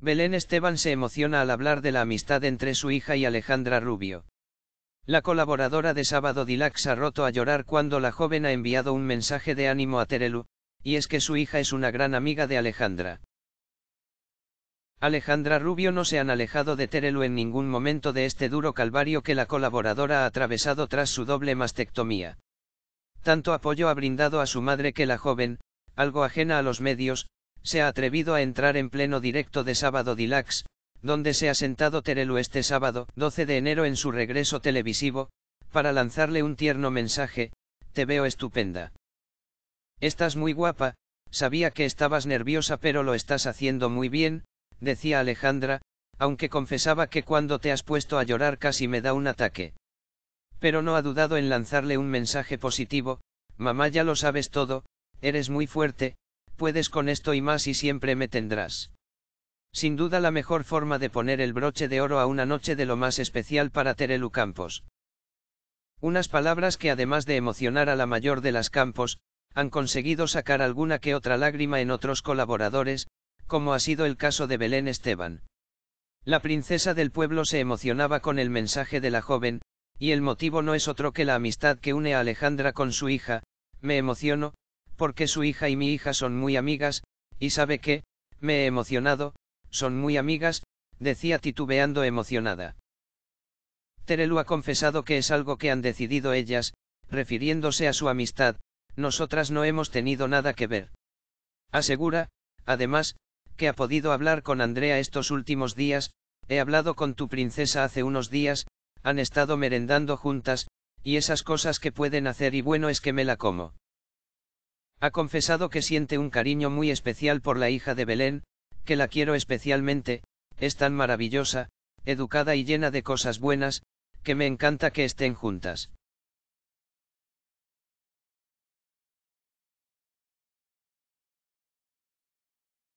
Belén Esteban se emociona al hablar de la amistad entre su hija y Alejandra Rubio. La colaboradora de Sábado Dilax ha roto a llorar cuando la joven ha enviado un mensaje de ánimo a Terelu, y es que su hija es una gran amiga de Alejandra. Alejandra Rubio no se han alejado de Terelu en ningún momento de este duro calvario que la colaboradora ha atravesado tras su doble mastectomía. Tanto apoyo ha brindado a su madre que la joven, algo ajena a los medios, se ha atrevido a entrar en pleno directo de Sábado Dilax, donde se ha sentado Terelu este sábado 12 de enero en su regreso televisivo, para lanzarle un tierno mensaje, te veo estupenda. Estás muy guapa, sabía que estabas nerviosa pero lo estás haciendo muy bien, decía Alejandra, aunque confesaba que cuando te has puesto a llorar casi me da un ataque. Pero no ha dudado en lanzarle un mensaje positivo, mamá ya lo sabes todo, eres muy fuerte, puedes con esto y más y siempre me tendrás. Sin duda la mejor forma de poner el broche de oro a una noche de lo más especial para Terelu Campos. Unas palabras que además de emocionar a la mayor de las Campos, han conseguido sacar alguna que otra lágrima en otros colaboradores, como ha sido el caso de Belén Esteban. La princesa del pueblo se emocionaba con el mensaje de la joven, y el motivo no es otro que la amistad que une a Alejandra con su hija, me emociono, porque su hija y mi hija son muy amigas, y sabe que, me he emocionado, son muy amigas, decía titubeando emocionada. Terelu ha confesado que es algo que han decidido ellas, refiriéndose a su amistad, nosotras no hemos tenido nada que ver. Asegura, además, que ha podido hablar con Andrea estos últimos días, he hablado con tu princesa hace unos días, han estado merendando juntas, y esas cosas que pueden hacer y bueno es que me la como. Ha confesado que siente un cariño muy especial por la hija de Belén, que la quiero especialmente, es tan maravillosa, educada y llena de cosas buenas, que me encanta que estén juntas.